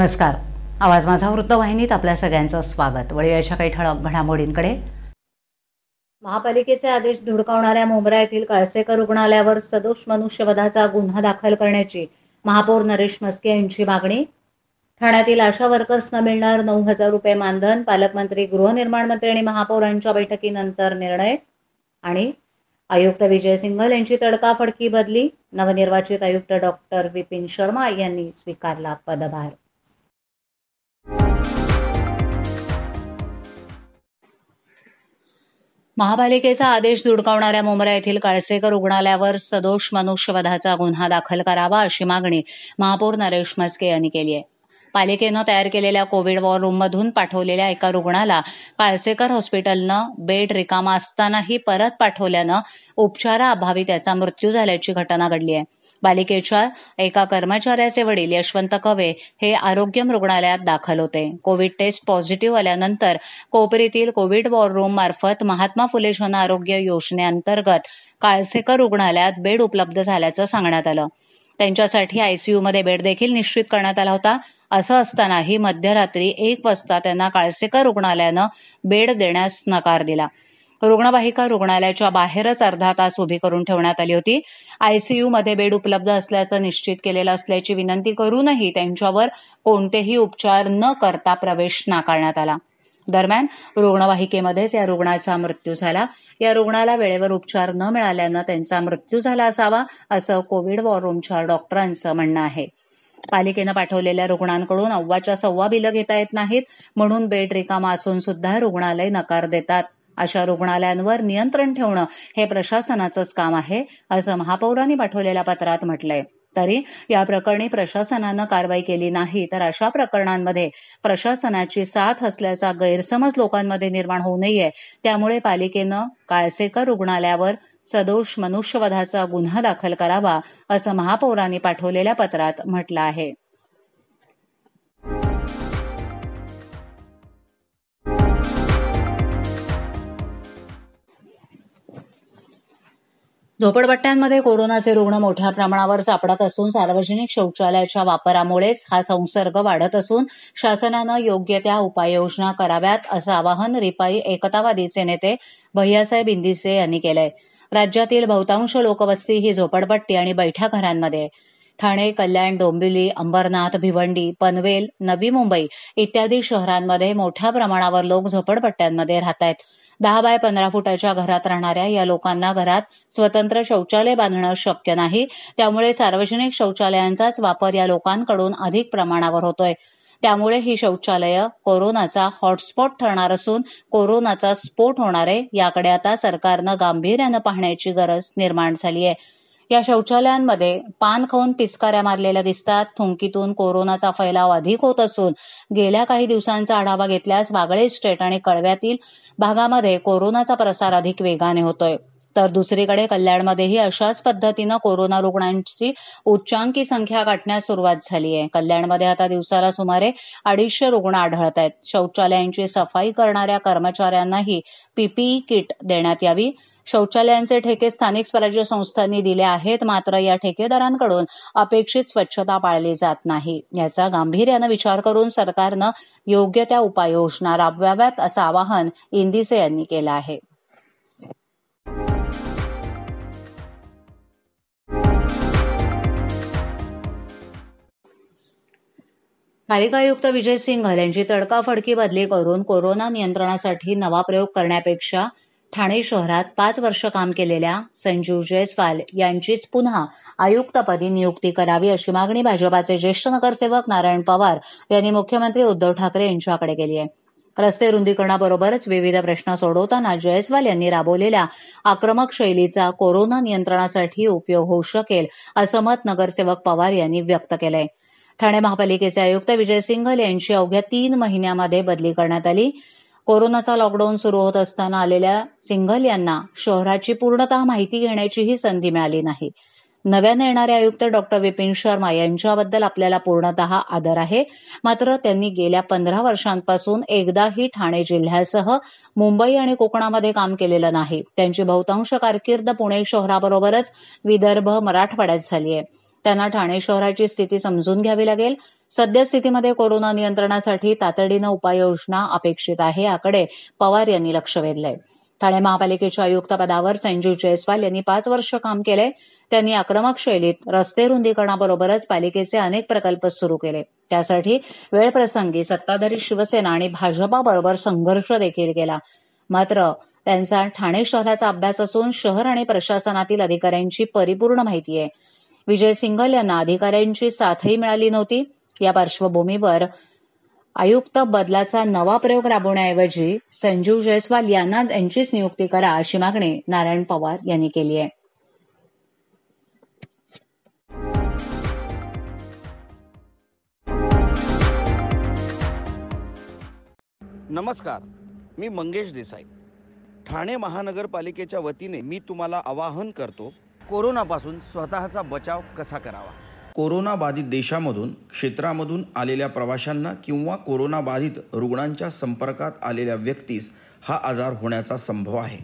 नमस्कार आवाज माझा वृत्तवाहिनीत आपल्या सगळ्यांचं स्वागत वळीयाच्या काही ठळक घडामोडींकडे महापालिकेचे आदेश धुडकावणाऱ्या मुंब्रा येथील काळसेकर रुग्णालयावर सदोष मनुष्यवधाचा गुन्हा दाखल करण्याची महापौर नरेश मस्के यांची मागणी ठाण्यातील आशा वर्कर्सना मिळणार नऊ हजार रुपये मानधन पालकमंत्री गृहनिर्माण मंत्री आणि महापौरांच्या बैठकीनंतर निर्णय आणि आयुक्त विजय सिंघल यांची तडकाफडकी बदली नवनिर्वाचित आयुक्त डॉक्टर विपिन शर्मा यांनी स्वीकारला पदभार महापालिकेचा आदेश धुडकावणाऱ्या मुंब्रा येथील काळसेकर रुग्णालयावर सदोष मनुष्यवधाचा गुन्हा दाखल करावा अशी मागणी महापौर नरेश म्हस्के यांनी केली आहे पालिकेनं तयार केलेल्या कोविड वॉर रूममधून पाठवलेल्या एका रुग्णाला काळसेकर हॉस्पिटलनं बेड रिकामा असतानाही परत पाठवल्यानं उपचाराअभावी त्याचा मृत्यू झाल्याची घटना घडली आहे पालिकेच्या एका कर्मचाऱ्याचे वडील यशवंत कवे हे आरोग्यम रुग्णालयात दाखल होते कोविड टेस्ट पॉझिटिव्ह आल्यानंतर कोपरीतील कोविड वॉर रूम मार्फत महात्मा फुले जन आरोग्य योजनेअंतर्गत काळसेकर रुग्णालयात बेड उपलब्ध झाल्याचं सांगण्यात आलं त्यांच्यासाठी आयसीयू मध्ये बेड देखील निश्चित करण्यात आला होता असं असतानाही मध्यरात्री एक वाजता त्यांना काळसेकर रुग्णालयानं बेड देण्यास नकार दिला रुग्णवाहिका रुग्णालयाच्या बाहेरच अर्धा तास उभी करून ठेवण्यात आली होती आयसीयू मध्ये बेड उपलब्ध असल्याचं निश्चित केलेलं असल्याची विनंती करूनही त्यांच्यावर कोणतेही उपचार न करता प्रवेश नाकारण्यात आला दरम्यान रुग्णवाहिकेमध्येच या रुग्णाचा मृत्यू झाला या रुग्णाला वेळेवर उपचार न मिळाल्यानं त्यांचा मृत्यू झाला असावा असं कोविड वॉर रूमच्या डॉक्टरांचं म्हणणं आहे पालिकेनं पाठवलेल्या रुग्णांकडून अव्वाच्या सव्वा बिलं घेता येत नाहीत म्हणून बेड रिकामा असून सुद्धा रुग्णालय नकार देतात अशा रुग्णालयांवर नियंत्रण ठेवणं हे प्रशासनाचंच काम आहे असं महापौरांनी पाठवलेल्या पत्रात म्हटलंय तरी या प्रकरणी प्रशासनानं कारवाई केली नाही तर अशा प्रकरणांमध्ये प्रशासनाची साथ असल्याचा गैरसमज लोकांमध्ये निर्माण होऊ नये त्यामुळे पालिकेनं काळसेकर रुग्णालयावर सदोष मनुष्यवधाचा गुन्हा दाखल करावा असं महापौरांनी पाठवलेल्या पत्रात म्हटलं आहे झोपडपट्ट्यांमध्ये कोरोनाचे रुग्ण मोठ्या प्रमाणावर सापडत असून सार्वजनिक शौचालयाच्या वापरामुळेच हा संसर्ग वाढत असून शासनानं योग्य त्या उपाययोजना कराव्यात असं आवाहन रिपाई एकतावादीचे नेते भैयासाहेब इंदिसे यांनी केलंय राज्यातील बहुतांश लोकवस्ती ही झोपडपट्टी आणि बैठ्या घरांमध्ये ठाणे कल्याण डोंबिवली अंबरनाथ भिवंडी पनवेल नवी मुंबई इत्यादी शहरांमध्ये मोठ्या प्रमाणावर लोक झोपडपट्ट्यांमध्ये राहत आहेत दहा बाय पंधरा फुटाच्या घरात राहणाऱ्या या लोकांना घरात स्वतंत्र शौचालय बांधणं शक्य नाही त्यामुळे सार्वजनिक शौचालयांचाच वापर या लोकांकडून अधिक प्रमाणावर होतोय त्यामुळे ही शौचालय कोरोनाचा हॉटस्पॉट ठरणार असून कोरोनाचा स्फोट होणार आहे याकडे आता सरकारनं गांभीर्यानं पाहण्याची गरज निर्माण झाली आहे या शौचालयांमध्ये पान खाऊन पिचकाऱ्या मारलेल्या दिसतात थुंकीतून कोरोनाचा फैलाव अधिक होत असून गेल्या काही दिवसांचा आढावा घेतल्यास वागळे स्टेट आणि कळव्यातील भागामध्ये कोरोनाचा प्रसार अधिक वेगाने होतोय तर दुसरीकडे कल्याणमध्येही अशाच पद्धतीनं कोरोना रुग्णांची उच्चांकी संख्या गाठण्यास सुरुवात झाली आहे कल्याणमध्ये आता दिवसाला सुमारे अडीचशे रुग्ण आढळत आहेत शौचालयांची सफाई करणाऱ्या कर्मचाऱ्यांनाही पीपीई किट देण्यात यावी शौचालयांचे ठेके स्थानिक स्वराज्य संस्थांनी दिले आहेत मात्र या ठेकेदारांकडून अपेक्षित स्वच्छता पाळली जात नाही याचा गांभीर्यानं विचार करून सरकारनं योग्य त्या उपाययोजना राबवाव्यात असं आवाहन इंदिसे यांनी केलं आहे पालिका आयुक्त विजय सिंघल यांची तडकाफडकी बदली करून कोरोना नियंत्रणासाठी नवा प्रयोग करण्यापेक्षा ठाणे शहरात पाच वर्ष काम केलेल्या संजीव जयस्वाल यांचीच पुन्हा आयुक्तपदी नियुक्ती करावी अशी मागणी भाजपाचे ज्येष्ठ नगरसेवक नारायण पवार यांनी मुख्यमंत्री उद्धव ठाकरे यांच्याकडे केली आहे रस्ते रुंदीकरणाबरोबरच विविध प्रश्न सोडवताना जयस्वाल यांनी राबवलेल्या आक्रमक शैलीचा कोरोना नियंत्रणासाठी उपयोग होऊ शकेल असं मत नगरसेवक पवार यांनी व्यक्त केलंय ठाणे महापालिकेचे आयुक्त विजय सिंघल यांची अवघ्या तीन महिन्यामध्ये बदली करण्यात आली कोरोनाचा लॉकडाऊन सुरू होत असताना आलेल्या सिंघल यांना शहराची पूर्णतः माहिती घेण्याचीही संधी मिळाली नाही नव्याने येणारे आयुक्त डॉक्टर विपिन शर्मा यांच्याबद्दल आपल्याला पूर्णतः आदर आहे मात्र त्यांनी गेल्या पंधरा वर्षांपासून एकदाही ठाणे जिल्ह्यासह मुंबई आणि कोकणामध्ये काम केलेलं नाही त्यांची बहुतांश कारकीर्द पुणे शहराबरोबरच विदर्भ मराठवाड्यात झाली आहे त्यांना ठाणे शहराची स्थिती समजून घ्यावी लागेल सद्यस्थितीमध्ये कोरोना नियंत्रणासाठी तातडीनं उपाययोजना अपेक्षित आहे याकडे पवार यांनी लक्ष वेधलंय ठाणे महापालिकेच्या आयुक्तपदावर संजीव जयस्वाल यांनी पाच वर्ष काम केले त्यांनी आक्रमक शैलीत रस्ते रुंदीकरणाबरोबरच पालिकेचे अनेक प्रकल्प सुरू केले त्यासाठी वेळप्रसंगी सत्ताधारी शिवसेना आणि भाजपाबरोबर संघर्ष देखील केला मात्र त्यांचा ठाणे शहराचा अभ्यास असून शहर आणि प्रशासनातील अधिकाऱ्यांची परिपूर्ण माहिती आहे विजय सिंघल यांना अधिकाऱ्यांची साथही मिळाली नव्हती या पार्श्वभूमीवर आयुक्त बदलाचा नवा प्रयोग राबवण्याऐवजी संजीव जयस्वाल यांना यांचीच नियुक्ती करा अशी मागणी नारायण पवार यांनी केली आहे नमस्कार मी मंगेश देसाई ठाणे महानगरपालिकेच्या वतीने मी तुम्हाला आवाहन करतो कोरोनापासून स्वतःचा बचाव कसा करावा कोरोनाबाधित देशामधून क्षेत्रामधून आलेल्या प्रवाशांना किंवा कोरोनाबाधित रुग्णांच्या संपर्कात आलेल्या व्यक्तीस हा आजार होण्याचा संभव आहे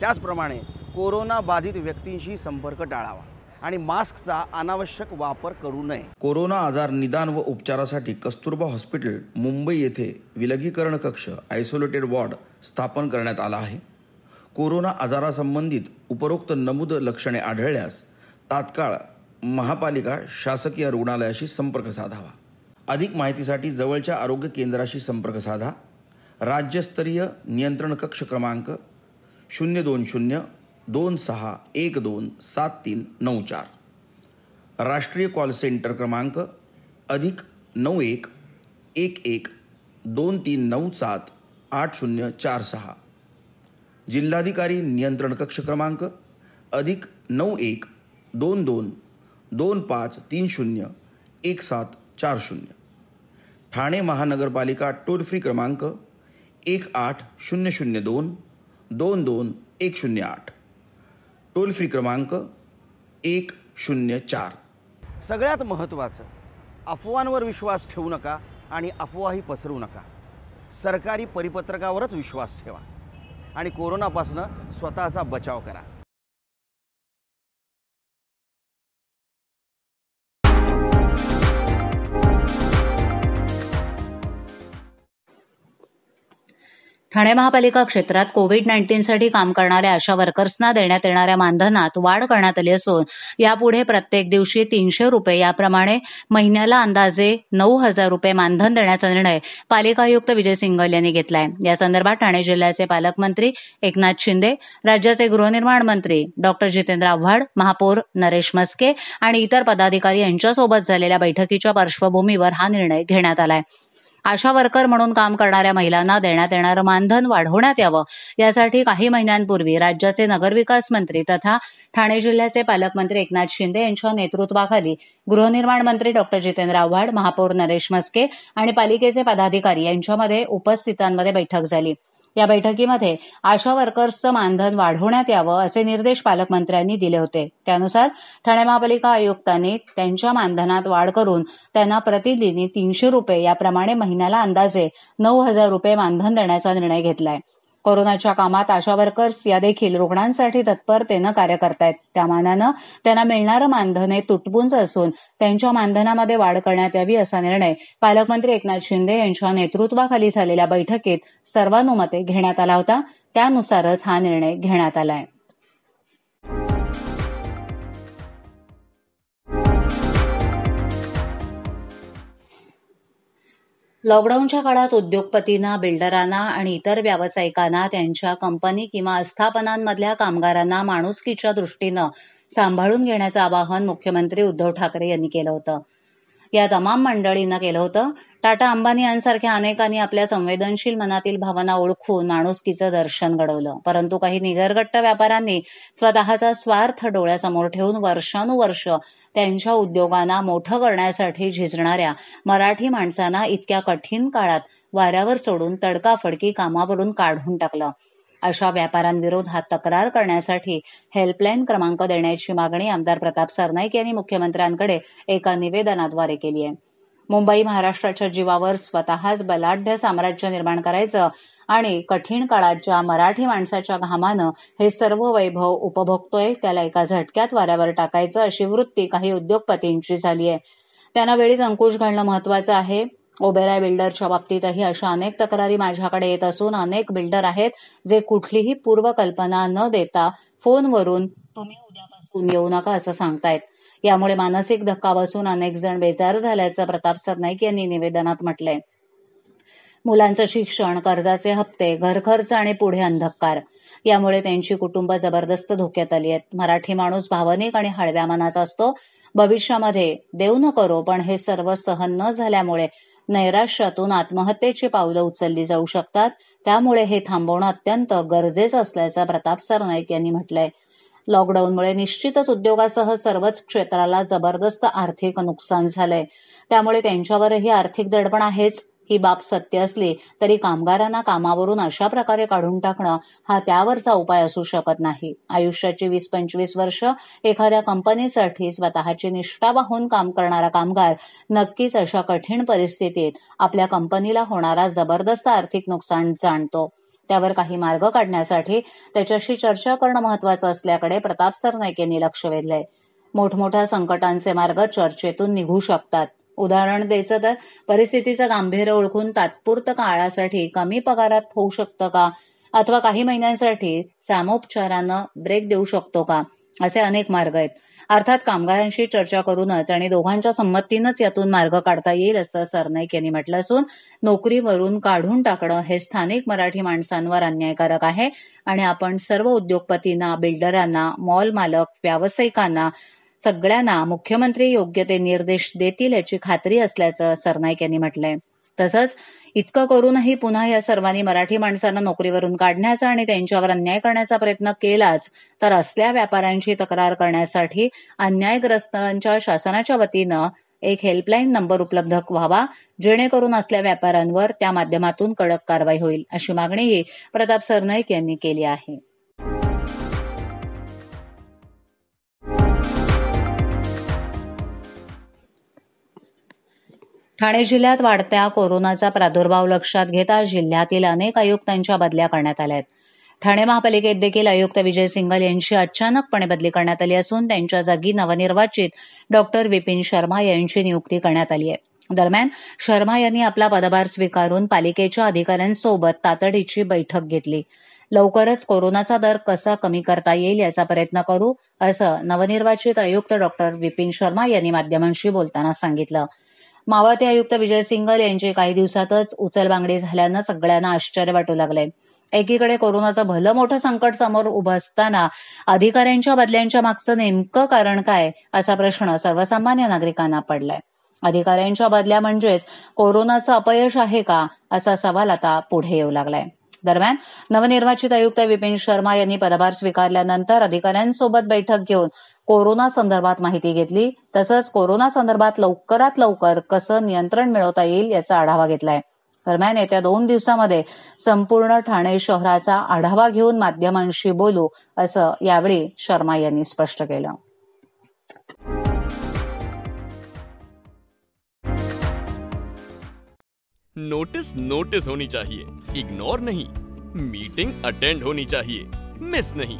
त्याचप्रमाणे कोरोनाबाधित व्यक्तींशी संपर्क टाळावा आणि मास्कचा अनावश्यक वापर करू नये कोरोना आजार निदान व उपचारासाठी कस्तुरबा हॉस्पिटल मुंबई येथे विलगीकरण कक्ष आयसोलेटेड वॉर्ड स्थापन करण्यात आला आहे कोरोना आजारासंबंधित उपरोक्त नमूद लक्षणे आढळल्यास तात्काळ महापालिका शासकीय रुग्णालयाशी संपर्क साधावा अधिक माहितीसाठी जवळच्या आरोग्य केंद्राशी संपर्क साधा राज्यस्तरीय नियंत्रण कक्ष क्रमांक शून्य दोन शून्य दोन सहा एक दोन सात तीन नऊ चार राष्ट्रीय कॉल सेंटर क्रमांक अधिक नऊ एक एक एक दोन तीन नऊ सात आठ शून्य चार सहा जिल्हाधिकारी नियंत्रण कक्ष क्रमांक अधिक नऊ एक दोन दोन दोन पाच तीन शून्य एक सात चार शून्य ठाणे महानगरपालिका टोल फ्री क्रमांक एक आठ शून्य शून्य दोन दोन दोन एक शून्य आठ टोल फ्री क्रमांक एक शून्य चार सगळ्यात महत्त्वाचं अफवांवर विश्वास ठेवू नका आणि अफवाही पसरू नका सरकारी परिपत्रकावरच विश्वास ठेवा आणि कोरोनापासून स्वतःचा बचाव करा ठाणे महापालिका क्षेत्रात कोविड नाईन्टीनसाठी काम करणाऱ्या आशा वर्कर्सना देण्यात येणाऱ्या मानधनात वाढ करण्यात आली असून यापुढे प्रत्येक दिवशी तीनशे रुपये याप्रमाणे महिन्याला अंदाजे नऊ हजार रुपये मानधन देण्याचा निर्णय पालिका आयुक्त विजय सिंगल यांनी घेतलाय या संदर्भात ठाणे जिल्ह्याचे पालकमंत्री एकनाथ शिंदे राज्याचे गृहनिर्माण मंत्री डॉक्टर जितेंद्र आव्हाड महापौर नरेश मस्के आणि इतर पदाधिकारी यांच्यासोबत झालेल्या बैठकीच्या पार्श्वभूमीवर हा निर्णय घेण्यात आलाय आशा वर्कर म्हणून काम करणाऱ्या महिलांना देण्यात येणारं मानधन वाढवण्यात यावं यासाठी काही महिन्यांपूर्वी राज्याचे नगरविकास मंत्री तथा ठाणे जिल्ह्याचे पालकमंत्री एकनाथ शिंदे यांच्या नेतृत्वाखाली गृहनिर्माण मंत्री डॉक्टर जितेंद्र आव्हाड महापौर नरेश मस्के आणि पालिकेचे पदाधिकारी यांच्यामध्ये उपस्थितांमध्ये बैठक झाली या बैठकीमध्ये आशा वर्कर्सचं मानधन वाढवण्यात यावं असे निर्देश पालकमंत्र्यांनी दिले होते त्यानुसार ठाणे महापालिका आयुक्तांनी त्यांच्या मानधनात वाढ करून त्यांना प्रतिदिनी तीनशे रुपये याप्रमाणे महिन्याला अंदाजे नऊ हजार रुपये मानधन देण्याचा निर्णय घेतलाय कोरोनाच्या कामात आशा वर्कर्स या देखील रुग्णांसाठी तत्परतेनं कार्य करतायत त्या मानानं त्यांना मिळणारं मानधन हे तुटपुंज असून त्यांच्या मानधनामध्ये वाढ करण्यात यावी असा निर्णय पालकमंत्री एकनाथ शिंदे यांच्या नेतृत्वाखाली झालेल्या बैठकीत सर्वानुमते घेण्यात आला होता त्यानुसारच हा निर्णय घेण्यात आलाय लॉकडाऊनच्या काळात उद्योगपतींना बिल्डरांना आणि इतर व्यावसायिकांना त्यांच्या कंपनी किंवा आस्थापनांमधल्या कामगारांना माणुसकीच्या दृष्टीनं सांभाळून घेण्याचं आवाहन मुख्यमंत्री उद्धव ठाकरे यांनी केलं होतं या तमाम मंडळींना केलं होतं टाटा अंबानी यांसारख्या अनेकांनी आपल्या संवेदनशील मनातील भावना ओळखून माणुसकीचं दर्शन घडवलं परंतु काही निगरगट्ट व्यापाऱ्यांनी स्वतःचा स्वार्थ डोळ्यासमोर ठेवून वर्षानुवर्ष त्यांच्या उद्योगांना मोठं करण्यासाठी झिजणाऱ्या मराठी माणसांना इतक्या कठीण काळात वाऱ्यावर सोडून तडकाफडकी कामावरून काढून टाकलं अशा व्यापाऱ्यांविरोधात तक्रार करण्यासाठी हेल्पलाईन क्रमांक देण्याची मागणी आमदार प्रताप सरनाईक यांनी मुख्यमंत्र्यांकडे एका निवेदनाद्वारे केली आहे मुंबई महाराष्ट्राच्या जीवावर स्वतःच बलाढ्य साम्राज्य निर्माण करायचं आणि कठीण काळात ज्या मराठी माणसाच्या घामानं हे सर्व वैभव उपभोगतोय त्याला एका झटक्यात वाऱ्यावर टाकायचं अशी वृत्ती काही उद्योगपतींची झाली आहे त्यांना वेळीच अंकुश घालणं महत्वाचं आहे ओबेराय बिल्डरच्या बाबतीतही अशा अनेक तक्रारी माझ्याकडे येत असून अनेक बिल्डर आहेत जे कुठलीही पूर्वकल्पना न देता फोनवरून तुम्ही उद्यापासून येऊ नका असं सांगतायत यामुळे मानसिक धक्का बसून अनेक जण बेजार झाल्याचं प्रताप सरनाईक यांनी निवेदनात म्हटलंय मुलांचं शिक्षण कर्जाचे हप्ते घर खर्च आणि पुढे अंधकार यामुळे त्यांची कुटुंब जबरदस्त धोक्यात आली आहेत मराठी माणूस भावनिक आणि हळव्या मनाचा असतो भविष्यामध्ये देऊ न करो पण हे सर्व सहन न झाल्यामुळे नैराश्यातून आत्महत्येची पावलं उचलली जाऊ शकतात त्यामुळे हे थांबवणं अत्यंत गरजेचं असल्याचं प्रताप सरनाईक यांनी म्हटलंय लॉकडाऊनमुळे निश्चितच उद्योगासह सर्वच क्षेत्राला जबरदस्त आर्थिक नुकसान झालंय त्यामुळे त्यांच्यावरही आर्थिक दडपण आहेच ही बाब सत्य असली तरी कामगारांना कामावरून अशा प्रकारे काढून टाकणं हा त्यावरचा उपाय असू शकत नाही आयुष्याची वीस पंचवीस वर्ष एखाद्या कंपनीसाठी स्वतःची निष्ठा वाहून काम करणारा कामगार नक्कीच अशा कठीण परिस्थितीत आपल्या कंपनीला होणारा जबरदस्त आर्थिक नुकसान जाणतो त्यावर काही मार्ग काढण्यासाठी त्याच्याशी चर्चा करणं महत्वाचं असल्याकडे प्रताप सरनाईक यांनी लक्ष वेधलंय मोठमोठ्या संकटांचे मार्ग चर्चेतून निघू शकतात उदाहरण द्यायचं तर परिस्थितीचं गांभीर्य ओळखून तात्पुरतं काळासाठी कमी पगारात होऊ शकतं का अथवा काही महिन्यांसाठी सामोपचारानं ब्रेक देऊ शकतो का असे अनेक मार्ग आहेत अर्थात कामगारांशी चर्चा करूनच आणि दोघांच्या संमतीनंच यातून मार्ग काढता येईल असं सरनाईक यांनी म्हटलं असून नोकरीवरून काढून टाकणं हे स्थानिक मराठी माणसांवर अन्यायकारक आहे आणि आपण सर्व उद्योगपतींना बिल्डरांना मॉल मालक व्यावसायिकांना सगळ्यांना मुख्यमंत्री योग्य ते निर्देश देतील याची खात्री असल्याचं सरनाईक यांनी म्हटलंय तसंच इतकं करूनही पुन्हा या सर्वांनी मराठी माणसांना नोकरीवरून काढण्याचा आणि त्यांच्यावर अन्याय करण्याचा प्रयत्न केलाच तर असल्या व्यापाऱ्यांची तक्रार करण्यासाठी अन्यायग्रस्तांच्या शासनाच्या वतीनं एक हेल्पलाईन नंबर उपलब्ध व्हावा जेणेकरून असल्या व्यापाऱ्यांवर त्या माध्यमातून कडक कारवाई होईल अशी मागणीही प्रताप सरनाईक यांनी केली आहे ठाणे जिल्ह्यात वाढत्या कोरोनाचा प्रादुर्भाव लक्षात घेता जिल्ह्यातील अनेक आयुक्तांच्या बदल्या करण्यात आल्या आहेत ठाणे महापालिकेत देखील आयुक्त विजय सिंगल यांची अचानकपणे बदली करण्यात आली असून त्यांच्या जागी नवनिर्वाचित डॉक्टर विपिन शर्मा यांची नियुक्ती करण्यात आली आहे दरम्यान शर्मा यांनी आपला पदभार स्वीकारून पालिकेच्या अधिकाऱ्यांसोबत तातडीची बैठक घेतली लवकरच कोरोनाचा दर कसा कमी करता येईल याचा प्रयत्न करू असं नवनिर्वाचित आयुक्त डॉक्टर विपिन शर्मा यांनी माध्यमांशी बोलताना सांगितलं मावळते आयुक्त विजय सिंगल यांची काही दिवसातच उचलबांगडी झाल्यानं सगळ्यांना आश्चर्य वाटू लागले एकीकडे कोरोनाचं भलं मोठं संकट समोर उभं असताना अधिकाऱ्यांच्या बदल्यांच्या मागचं नेमकं कारण काय असा प्रश्न सर्वसामान्य नागरिकांना पडलाय अधिकाऱ्यांच्या बदल्या म्हणजेच कोरोनाचं अपयश आहे का असा सवाल आता पुढे येऊ लागलाय दरम्यान नवनिर्वाचित आयुक्त विपिन शर्मा यांनी पदभार स्वीकारल्यानंतर अधिकाऱ्यांसोबत बैठक घेऊन कोरोना संदर्भात माहिती घेतली तसंच कोरोना संदर्भात लवकरात लवकर कसं नियंत्रण मिळवता येईल याचा आढावा घेतलाय दरम्यान येत्या दोन दिवसामध्ये संपूर्ण ठाणे शहराचा आढावा घेऊन माध्यमांशी बोलू असं यावेळी शर्मा यांनी स्पष्ट केलं नोटिस नोटिस होनी चाहिए इग्नोर नहीं मीटिंग अटेंड होनी चाहिए मिस नहीं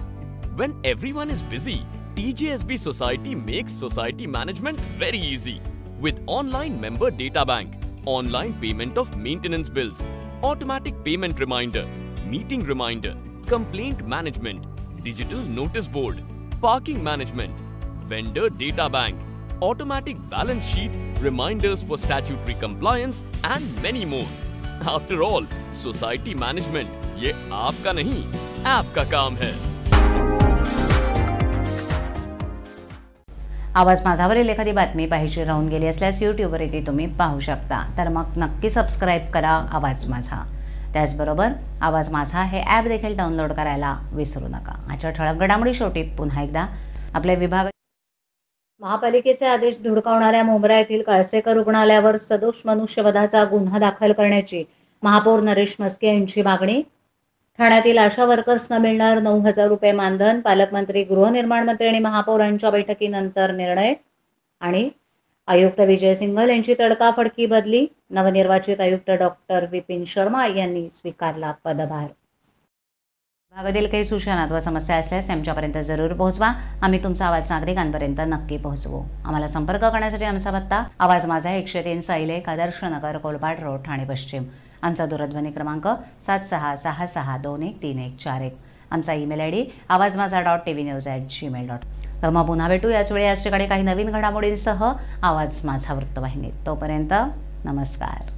when everyone is busy TJSB Society makes society management very easy with online member data bank, online payment of maintenance bills, automatic payment reminder, meeting reminder, complaint management, digital notice board, parking management, vendor data bank, automatic balance sheet, reminders for statutory compliance and many more. After all, society management ये आपका नहीं, आपका काम है। आवाज माझावरील एखादी बातमी पाहिजे राहून गेली असल्यास यूट्यूबवर ती तुम्ही पाहू शकता तर मग नक्की सबस्क्राईब करा आवाज माझा त्याचबरोबर आवाज माझा हे ॲप देखील डाउनलोड करायला विसरू नका आजच्या ठळक घडामोडी शेवटी पुन्हा एकदा आपल्या विभाग महापालिकेचे आदेश धुडकावणाऱ्या मुंब्रा येथील काळसेकर रुग्णालयावर सदोष मनुष्यवधाचा गुन्हा दाखल करण्याची महापौर नरेश मस्के यांची मागणी ठाण्यातील आशा वर्कर्सना मिळणार नऊ हजार रुपये मानधन पालकमंत्री गृहनिर्माण मंत्री आणि महापौरांच्या बैठकीनंतर निर्णय आणि आयुक्त विजय सिंघल यांची तडकाफडकी बदली नवनिर्वाचित आयुक्त डॉक्टर विपिन शर्मा यांनी स्वीकारला पदभार भागातील काही सूचना अथवा समस्या असल्यास त्यांच्यापर्यंत जरूर पोहोचवा आम्ही तुमचा आवाज नागरिकांपर्यंत नक्की पोहोचवू आम्हाला संपर्क करण्यासाठी आमचा पत्ता आवाज माझा एकशे तीन एक आदर्श नगर कोलबाड रोड ठाणे पश्चिम आमचा दूरध्वनी क्रमांक सात सहा सहा सहा दोन एक तीन एक चार एक आमचा email I D Awaaz Majha dot T V news at Gmail dot तर मग पुन्हा भेटू याच वेळी याच ठिकाणी काही नवीन घडामोडींसह आवाज माझा वृत्तवाहिनीत तोपर्यंत नमस्कार